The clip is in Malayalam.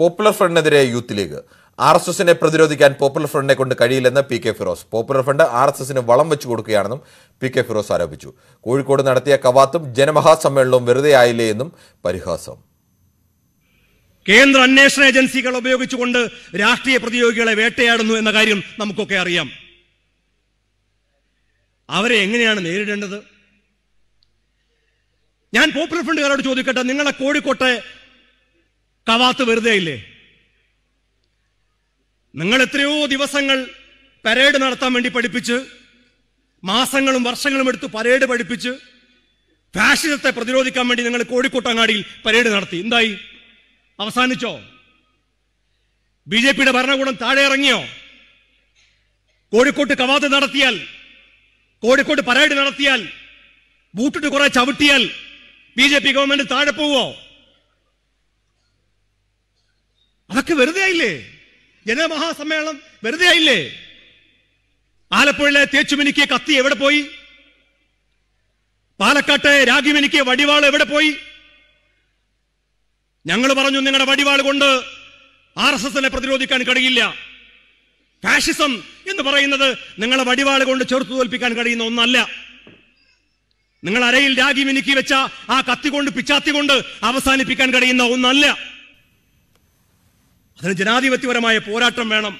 പോപ്പുലർ ഫ്രണ്ടിനെതിരെ യൂത്ത് ലീഗ് ആർ എസ് എസിനെ പ്രതിരോധിക്കാൻ പോപ്പുലർ ഫ്രണ്ടിനെ കൊണ്ട് കഴിയില്ലെന്ന് P K Firoz popular front R S എസിന് വളം വെച്ചു കൊടുക്കുകയാണെന്നും പി കെ ഫിറോസ് ആരോപിച്ചു കോഴിക്കോട് നടത്തിയ കവാത്തും ജനമഹാസമ്മേളനവും വെറുതെ ആയില്ലേ എന്നും പരിഹാസം കേന്ദ്ര അന്വേഷണ ഏജൻസികൾ ഉപയോഗിച്ചുകൊണ്ട് രാഷ്ട്രീയ പ്രതിയോഗികളെ വേട്ടയാടുന്നു എന്ന കാര്യം നമുക്കൊക്കെ അറിയാം അവരെ എങ്ങനെയാണ് നേരിടേണ്ടത് ഞാൻ പോപ്പുലർ ഫ്രണ്ടുകാരോട് ചോദിക്കട്ടെ നിങ്ങളെ കോഴിക്കോട്ടെ തവാത്ത് വെറുതെ ഇല്ലേ നിങ്ങൾ എത്രയോ ദിവസങ്ങൾ പരേഡ് നടത്താൻ വേണ്ടി പഠിപ്പിച്ച് മാസങ്ങളും വർഷങ്ങളും എടുത്ത് പരേഡ് പഠിപ്പിച്ച് ഫാഷിസത്തെ പ്രതിരോധിക്കാൻ വേണ്ടി നിങ്ങൾ കോഴിക്കോട്ടങ്ങാടിയിൽ പരേഡ് നടത്തി എന്തായി അവസാനിച്ചോ ബി ജെ പിയുടെ ഭരണകൂടം താഴെ ഇറങ്ങിയോ കോഴിക്കോട്ട് കവാത്ത് നടത്തിയാൽ കോഴിക്കോട്ട് പരേഡ് നടത്തിയാൽ ബൂട്ടിട്ട് കുറെ ചവിട്ടിയാൽ ബി ജെ പി ഗവൺമെന്റ് താഴെ പോവോ അതൊക്കെ വെറുതെ ആയില്ലേ ജനമഹാസമ്മേളനം വെറുതെ ആയില്ലേ ആലപ്പുഴയിലെ തേച്ചുമെനിക്ക് കത്തി എവിടെ പോയി പാലക്കാട്ടെ രാഗിമെനിക്ക് വടിവാൾ എവിടെ പോയി ഞങ്ങൾ പറഞ്ഞു നിങ്ങളുടെ വടിവാൾ കൊണ്ട് ആർ എസ് എസിനെ പ്രതിരോധിക്കാൻ കഴിയില്ല ഫാഷിസം എന്ന് പറയുന്നത് നിങ്ങളെ വടിവാൾ കൊണ്ട് ചെറുത്തു തോൽപ്പിക്കാൻ കഴിയുന്ന ഒന്നല്ല നിങ്ങൾ അരയിൽ രാഗി മിനുക്കി വെച്ച ആ കത്തി കൊണ്ട് പിച്ചാത്തി കൊണ്ട് അവസാനിപ്പിക്കാൻ കഴിയുന്ന ഒന്നല്ല അതിന് ജനാധിപത്യപരമായ പോരാട്ടം വേണം